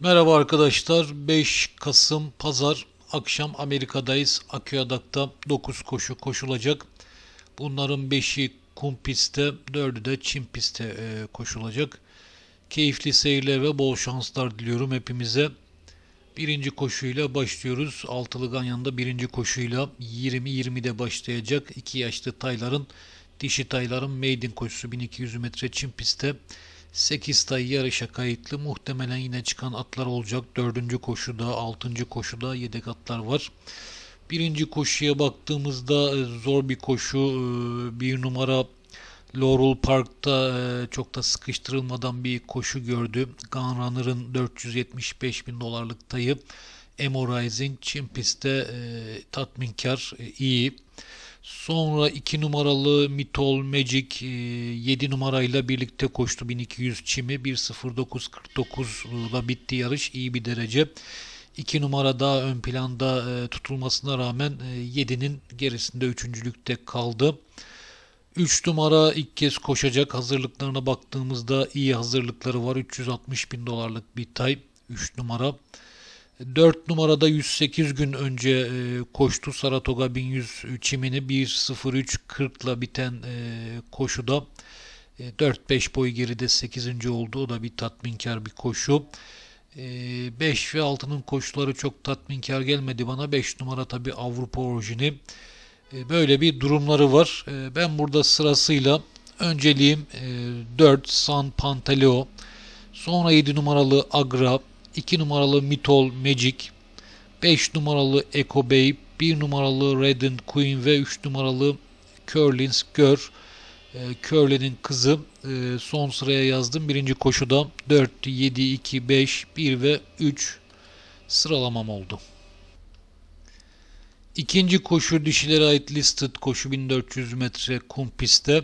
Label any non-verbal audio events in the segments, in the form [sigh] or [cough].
Merhaba arkadaşlar. 5 Kasım Pazar akşam Amerika'dayız. Aküadak'ta 9 koşu koşulacak. Bunların 5'i kum pistte, 4'ü de çim pistte e, koşulacak. Keyifli seyirler ve bol şanslar diliyorum hepimize. Birinci koşuyla başlıyoruz. Altılı Ganyan'da birinci koşuyla 20-20'de başlayacak. 2 yaşlı tayların, dişi tayların maiden koşusu 1200 metre çim pistte. 8 tay yarışa kayıtlı. Muhtemelen yine çıkan atlar olacak. 4. koşuda, 6. koşuda yedek atlar var. 1. koşuya baktığımızda e, zor bir koşu. 1 e, numara Laurel Park'ta e, çok da sıkıştırılmadan bir koşu gördü. Gunrunner'ın 475 bin dolarlık tayı. Emorizing Chimpiste pistte tatminkar, iyi. Sonra 2 numaralı Mitol Magic 7 e, numarayla birlikte koştu 1200 çimi. 1.09.49 ile bitti yarış. iyi bir derece. 2 numara daha ön planda e, tutulmasına rağmen 7'nin e, gerisinde üçüncülükte kaldı. 3 numara ilk kez koşacak. Hazırlıklarına baktığımızda iyi hazırlıkları var. 360 bin dolarlık bir tay. 3 numara. 4 numarada 108 gün önce e, koştu Saratoga 1100 çimini 1.03.40 ile biten e, koşuda 4-5 e, boy geride 8. oldu. O da bir tatminkar bir koşu. 5 ve 6'nın koşuları çok tatminkar gelmedi bana. 5 numara tabi Avrupa orijini. Böyle bir durumları var. Ben burada sırasıyla önceliğim 4 San Pantaleo. Sonra 7 numaralı Agra. 2 numaralı Mitol Magic, 5 numaralı Echo Bay, 1 numaralı Redden Queen ve 3 numaralı Curlins Gör. Ee, e, kızı son sıraya yazdım. Birinci koşuda 4, 7, 2, 5, 1 ve 3 sıralamam oldu. İkinci koşu dişilere ait listed koşu 1400 metre kum pistte.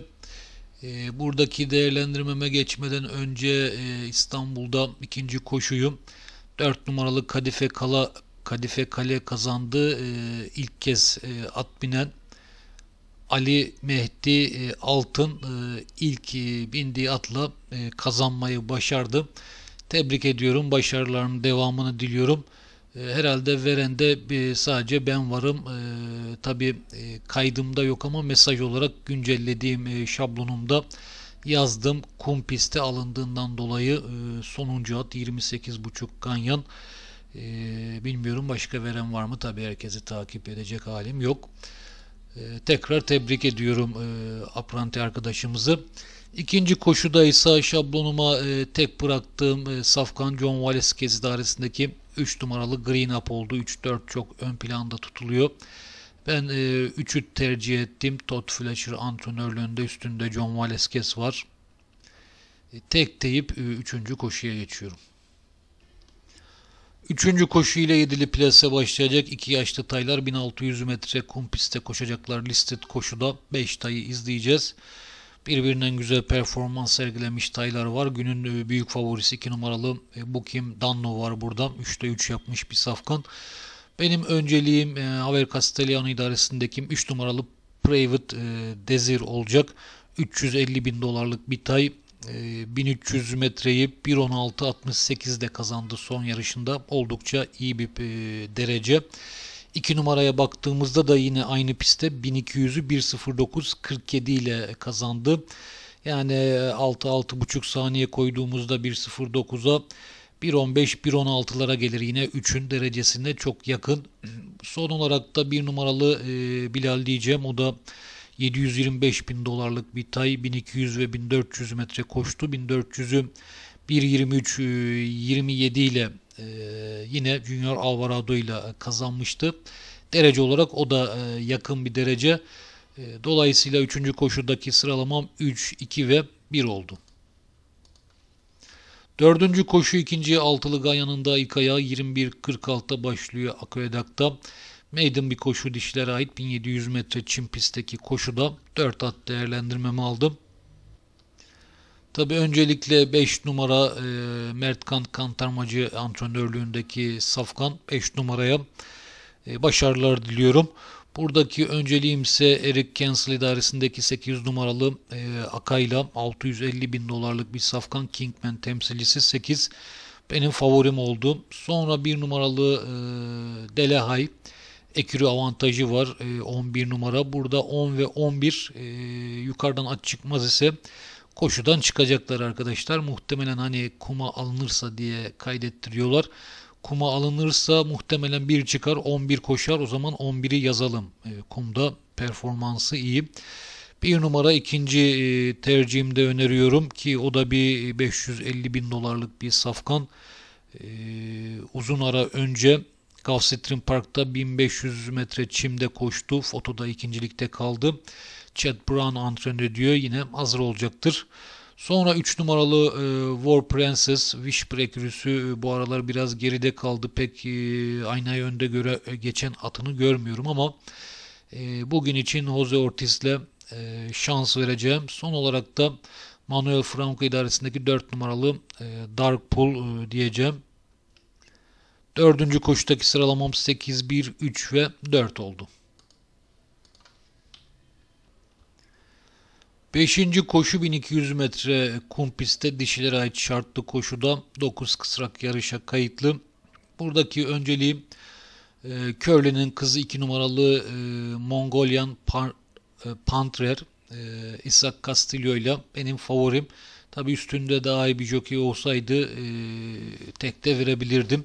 E, buradaki değerlendirmeme geçmeden önce e, İstanbul'da ikinci koşuyu 4 numaralı Kadife Kala Kadife Kale kazandı. E, ilk kez e, at binen Ali Mehdi e, Altın e, ilk e, bindiği atla e, kazanmayı başardı. Tebrik ediyorum. Başarılarının devamını diliyorum. Ee, herhalde verende e, sadece ben varım. Ee, Tabi e, kaydımda yok ama mesaj olarak güncellediğim e, şablonumda yazdım. Kum pisti alındığından dolayı sonuncu at 28.5 Ganyan. Ee, bilmiyorum başka veren var mı? Tabi herkesi takip edecek halim yok. Tekrar tebrik ediyorum Apranti arkadaşımızı. İkinci koşuda ise şablonuma tek bıraktığım Safkan John Wallace kez 3 numaralı Green Up oldu. 3-4 çok ön planda tutuluyor. Ben 3'ü e, tercih ettim. Todd Fletcher antrenörlüğünde üstünde John Valeskes var. E, tek deyip 3. E, koşuya geçiyorum. 3. koşu ile 7'li plase başlayacak 2 yaşlı taylar 1600 metre kum pistte koşacaklar listed koşuda 5 tayı izleyeceğiz. Birbirinden güzel performans sergilemiş taylar var. Günün e, büyük favorisi 2 numaralı e, Bukim Danlo var burada. 3'te 3 yapmış bir safkan. Benim önceliğim e, Haver Castellano idaresindeki 3 numaralı Private Desir olacak. 350 bin dolarlık bir tay. 1300 metreyi 1.16.68'de kazandı son yarışında. Oldukça iyi bir derece. 2 numaraya baktığımızda da yine aynı pistte 1200'ü 1.09.47 ile kazandı. Yani 6-6.5 e, saniye koyduğumuzda 1.09'a 1.15-1.16'lara gelir yine 3'ün derecesinde çok yakın. Son olarak da bir numaralı e, Bilal diyeceğim o da 725 bin dolarlık bir tay 1200 ve 1400 metre koştu. 1400'ü 1.23-27 e, ile ee, yine Junior Alvarado ile kazanmıştı. Derece olarak o da e, yakın bir derece. E, dolayısıyla 3. koşudaki sıralamam 3, 2 ve 1 oldu. Dördüncü koşu ikinci altılı Ganyan'ında İkaya 21.46'da başlıyor Akvedak'ta. Maiden bir koşu dişlere ait 1700 metre çim pistteki koşuda 4 at değerlendirmemi aldım. Tabii öncelikle 5 numara e, Mertkan Kantarmacı antrenörlüğündeki Safkan 5 numaraya e, başarılar diliyorum. Buradaki önceliğim ise Eric Cancel idaresindeki 8 numaralı e, Akayla 650 bin dolarlık bir Safkan Kingman temsilcisi 8 benim favorim oldu. Sonra 1 numaralı e, Delehay ekürü avantajı var e, 11 numara. Burada 10 ve 11 e, yukarıdan at çıkmaz ise koşudan çıkacaklar arkadaşlar. Muhtemelen hani kuma alınırsa diye kaydettiriyorlar. Kuma alınırsa muhtemelen 1 çıkar 11 koşar o zaman 11'i yazalım. E, kumda performansı iyi. Bir numara ikinci e, tercihimde öneriyorum ki o da bir 550 e, bin dolarlık bir safkan. E, uzun ara önce Gulfstream Park'ta 1500 metre çimde koştu. Fotoda ikincilikte kaldı. Chad Brown antrenör diyor. Yine hazır olacaktır. Sonra 3 numaralı e, War Princess, Wishbreaker'üsü e, bu aralar biraz geride kaldı. Pek e, aynaya önde göre e, geçen atını görmüyorum ama e, bugün için Jose Ortiz'le e, şans vereceğim. Son olarak da Manuel Franco idaresindeki 4 numaralı e, Dark Pool e, diyeceğim. Dördüncü koşudaki sıralamam 8, 1, 3 ve 4 oldu. Beşinci koşu 1200 metre kum pistte dişilere ait şartlı koşuda 9 kısrak yarışa kayıtlı. Buradaki önceliğim e, Körle'nin kızı 2 numaralı e, Mongolian Par, e, Pantrer e, Isaac Castillo ile benim favorim. Tabi üstünde daha iyi bir jockey olsaydı e, tekte verebilirdim.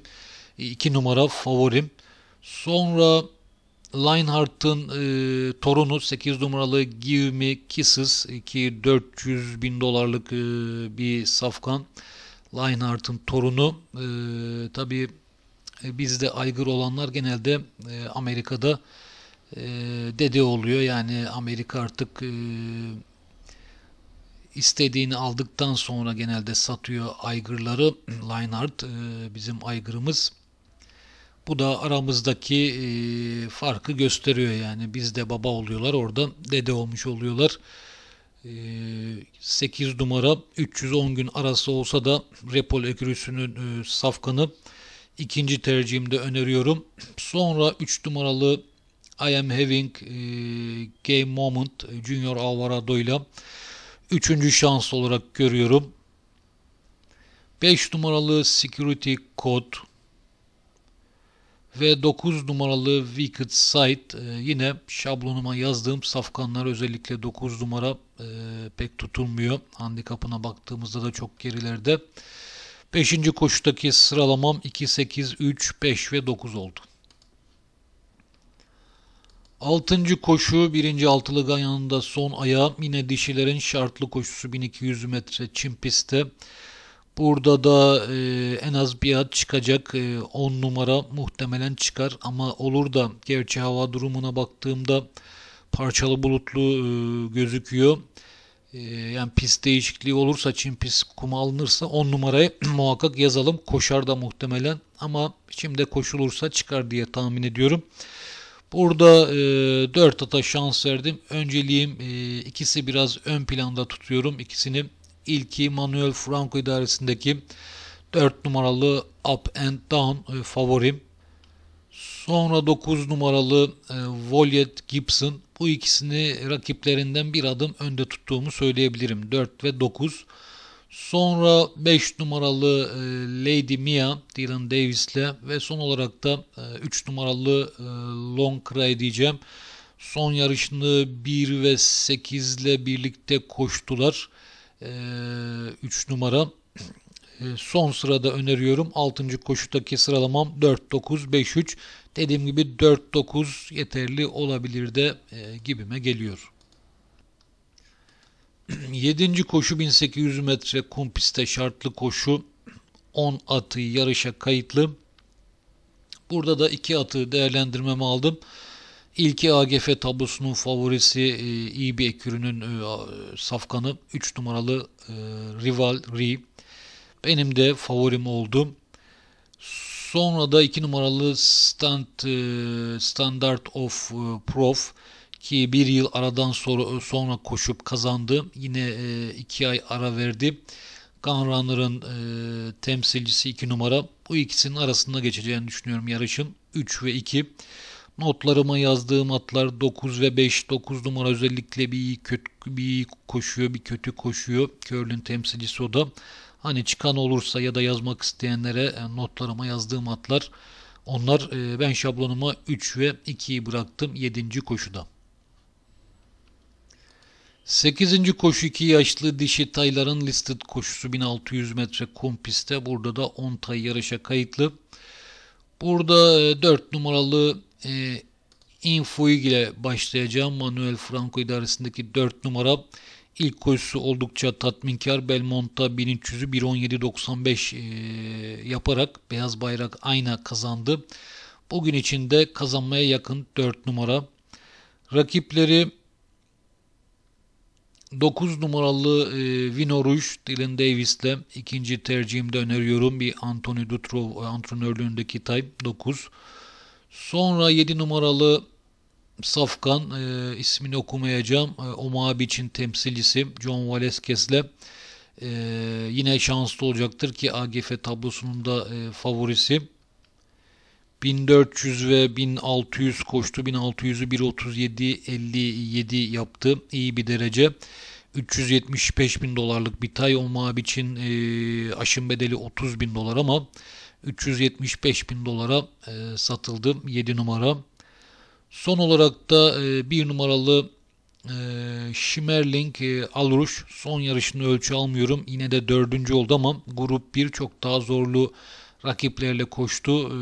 2 e, numara favorim. Sonra Linehart'ın e, torunu 8 numaralı Give Me Kisses ki 400 bin dolarlık e, bir safkan. Linehart'ın torunu e, tabi e, bizde aygır olanlar genelde e, Amerika'da e, dede oluyor. Yani Amerika artık e, istediğini aldıktan sonra genelde satıyor aygırları. Linehart e, bizim aygırımız bu da aramızdaki e, farkı gösteriyor yani. Biz de baba oluyorlar orada dede olmuş oluyorlar. E, 8 numara 310 gün arası olsa da Repol ekürüsünün e, safkanı ikinci tercihimde öneriyorum. Sonra 3 numaralı I am having e, game moment Junior Alvarado ile üçüncü şans olarak görüyorum. 5 numaralı security code ve 9 numaralı Wicked Side yine şablonuma yazdığım safkanlar özellikle 9 numara e, pek tutulmuyor. Handikapına baktığımızda da çok gerilerde. 5. koşudaki sıralamam 2, 8, 3, 5 ve 9 oldu. 6. koşu 1. altılı ganyanında son ayağı yine dişilerin şartlı koşusu 1200 metre çim pistte. Burada da e, en az bir at çıkacak. 10 e, numara muhtemelen çıkar ama olur da gerçi hava durumuna baktığımda parçalı bulutlu e, gözüküyor. E, yani pist değişikliği olursa çim pis kuma alınırsa 10 numarayı [clears throat] muhakkak yazalım. Koşar da muhtemelen ama şimdi koşulursa çıkar diye tahmin ediyorum. Burada e, 4 ata şans verdim. Önceliğim e, ikisi biraz ön planda tutuyorum. İkisini İlki Manuel Franco idaresindeki 4 numaralı Up and Down e, favorim. Sonra 9 numaralı e, Volyet Gibson. Bu ikisini rakiplerinden bir adım önde tuttuğumu söyleyebilirim. 4 ve 9. Sonra 5 numaralı e, Lady Mia Dylan Davis'le ve son olarak da 3 e, numaralı e, Long Cry diyeceğim. Son yarışını 1 ve 8 ile birlikte koştular. 3 ee, numara ee, son sırada öneriyorum. 6. koşudaki sıralamam 4-9-5-3. Dediğim gibi 4-9 yeterli olabilir de e, gibime geliyor. 7. [clears throat] koşu 1800 metre kum pistte şartlı koşu. 10 atı yarışa kayıtlı. Burada da 2 atı değerlendirmemi aldım. İlki AGF tablosunun favorisi e, iyi bir ekürünün e, safkanı 3 numaralı e, Rival Ri. Benim de favorim oldu. Sonra da 2 numaralı stand, e, Standard of e, Prof ki bir yıl aradan sonra sonra koşup kazandı. Yine 2 ay ara verdi. Gunrunner'ın temsilcisi 2 numara. Bu ikisinin arasında geçeceğini düşünüyorum yarışın. 3 ve 2. Notlarıma yazdığım atlar 9 ve 5, 9 numara özellikle bir kötü, bir koşuyor, bir kötü koşuyor. Curl'ün temsilcisi o da. Hani çıkan olursa ya da yazmak isteyenlere e, notlarıma yazdığım atlar onlar e, ben şablonuma 3 ve 2'yi bıraktım 7. koşuda. 8. koşu 2 yaşlı dişi tayların listed koşusu 1600 metre kum pistte. Burada da 10 tay yarışa kayıtlı. Burada 4 e, numaralı e, ee, Infoig ile başlayacağım. Manuel Franco idaresindeki 4 numara ilk koşusu oldukça tatminkar. Belmont'a 1300'ü 1.17.95 e, yaparak beyaz bayrak ayna kazandı. Bugün içinde kazanmaya yakın 4 numara. Rakipleri 9 numaralı e, Vino Rouge Dylan Davis'le ikinci tercihimde öneriyorum. Bir Anthony Dutrow e, antrenörlüğündeki type 9. Sonra 7 numaralı Safkan e, ismini okumayacağım. E, Omabi için temsilcisi John Valeskes'le e, yine şanslı olacaktır ki AGF tablosunun da e, favorisi. 1400 ve 1600 koştu. 1600'ü 1.37.57 yaptı. İyi bir derece. 375 bin dolarlık bir tay. Omabi için e, aşın bedeli 30 bin dolar ama 375 bin dolara e, satıldı 7 numara. Son olarak da e, 1 numaralı e, Schmerling e, Alruş son yarışını ölçü almıyorum. Yine de dördüncü oldu ama grup 1 çok daha zorlu rakiplerle koştu. E,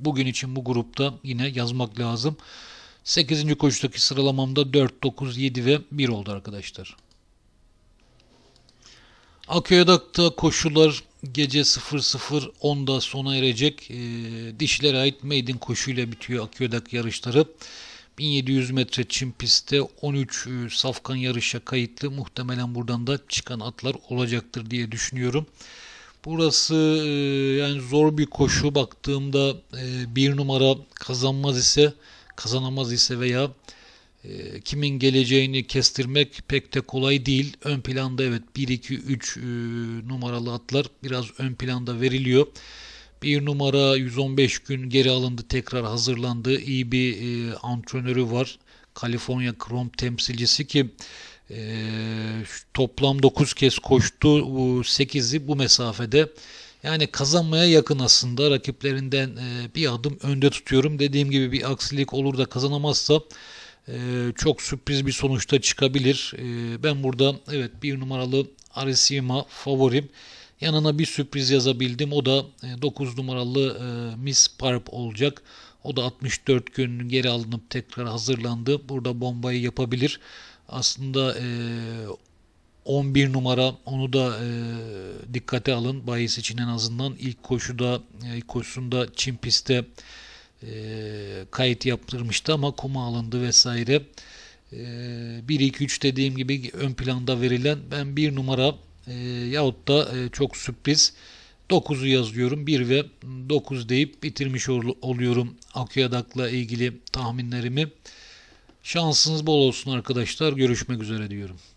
bugün için bu grupta yine yazmak lazım. 8. koşudaki sıralamamda 4, 9, 7 ve 1 oldu arkadaşlar. Aköy'de koşular gece 00.10'da sona erecek e, dişlere ait maiden koşuyla bitiyor Akyodak yarışları. 1700 metre çim pistte 13 e, safkan yarışa kayıtlı. Muhtemelen buradan da çıkan atlar olacaktır diye düşünüyorum. Burası e, yani zor bir koşu baktığımda e, bir numara kazanmaz ise kazanamaz ise veya ee, kimin geleceğini kestirmek pek de kolay değil. Ön planda evet 1 2 3 numaralı atlar biraz ön planda veriliyor. Bir numara 115 gün geri alındı, tekrar hazırlandı. İyi bir e, antrenörü var. Kaliforniya Chrome temsilcisi ki e, toplam 9 kez koştu. 8'i bu mesafede. Yani kazanmaya yakın aslında rakiplerinden e, bir adım önde tutuyorum. Dediğim gibi bir aksilik olur da kazanamazsa ee, çok sürpriz bir sonuçta çıkabilir. Ee, ben burada evet bir numaralı Arisima favorim. Yanına bir sürpriz yazabildim. O da 9 e, numaralı e, Miss Parp olacak. O da 64 gün geri alınıp tekrar hazırlandı. Burada bombayı yapabilir. Aslında e, 11 numara onu da e, dikkate alın. Bayis için en azından ilk koşuda e, ilk koşusunda Çin pistte e, kayıt yaptırmıştı ama kuma alındı vesaire. E, ee, 1-2-3 dediğim gibi ön planda verilen ben bir numara e, yahut da e, çok sürpriz 9'u yazıyorum. 1 ve 9 deyip bitirmiş ol, oluyorum Akıyadak'la ilgili tahminlerimi. Şansınız bol olsun arkadaşlar. Görüşmek üzere diyorum.